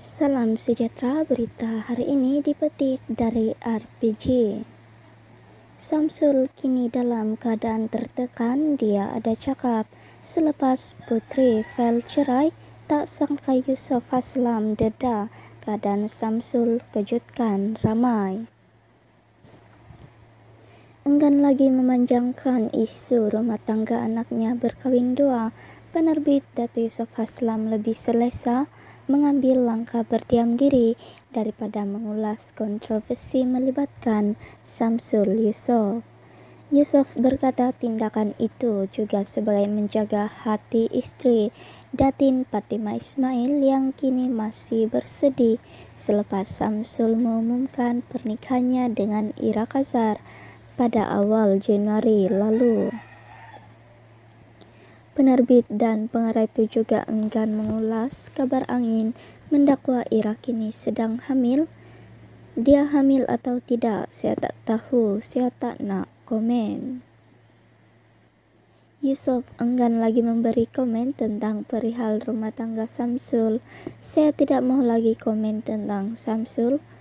Salam sejahtera, berita hari ini dipetik dari RPG. Samsul kini dalam keadaan tertekan, dia ada cakap selepas Putri Fel cerai, tak sangka Yusuf Haslam deda, keadaan Samsul kejutkan ramai. Enggan lagi memanjangkan isu rumah tangga anaknya berkawin dua, penerbit Datu Yusuf Haslam lebih selesa mengambil langkah berdiam diri daripada mengulas kontroversi melibatkan Samsul Yusof. Yusof berkata tindakan itu juga sebagai menjaga hati istri Datin Fatimah Ismail yang kini masih bersedih selepas Samsul mengumumkan pernikahannya dengan Ira Kazar pada awal Januari lalu. Penerbit dan pengarah itu juga enggan mengulas kabar angin mendakwa Ira kini sedang hamil. Dia hamil atau tidak, saya tak tahu, saya tak nak komen. Yusuf enggan lagi memberi komen tentang perihal rumah tangga Samsul. Saya tidak mau lagi komen tentang Samsul.